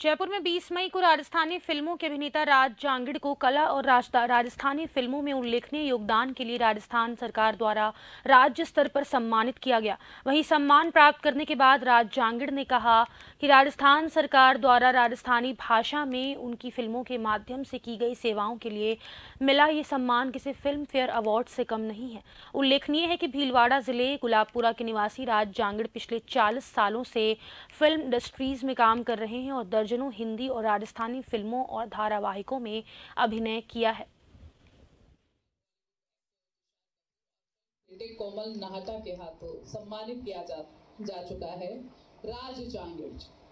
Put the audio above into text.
जयपुर में 20 मई को राजस्थानी फिल्मों के अभिनेता राज जांगिड़ को कला और राजस्थानी फिल्मों में उल्लेखनीय योगदान के लिए राजस्थान सरकार द्वारा राज्य स्तर पर सम्मानित किया गया वहीं सम्मान प्राप्त करने के बाद राज जांगिड़ ने कहा कि राजस्थान सरकार द्वारा राजस्थानी भाषा में उनकी फिल्मों के माध्यम से की गई सेवाओं के लिए मिला ये सम्मान किसी फिल्म फेयर अवार्ड से कम नहीं है उल्लेखनीय है कि भीलवाड़ा जिले गुलाबपुरा के निवासी राज जांगिड़ पिछले चालीस सालों से फिल्म इंडस्ट्रीज में काम कर रहे हैं और दर्जनों हिंदी और राजस्थानी फिल्मों और धारावाहिकों में अभिनय किया है कोमल नाहटा के हाथों सम्मानित किया जा, जा चुका है राज जांगिड़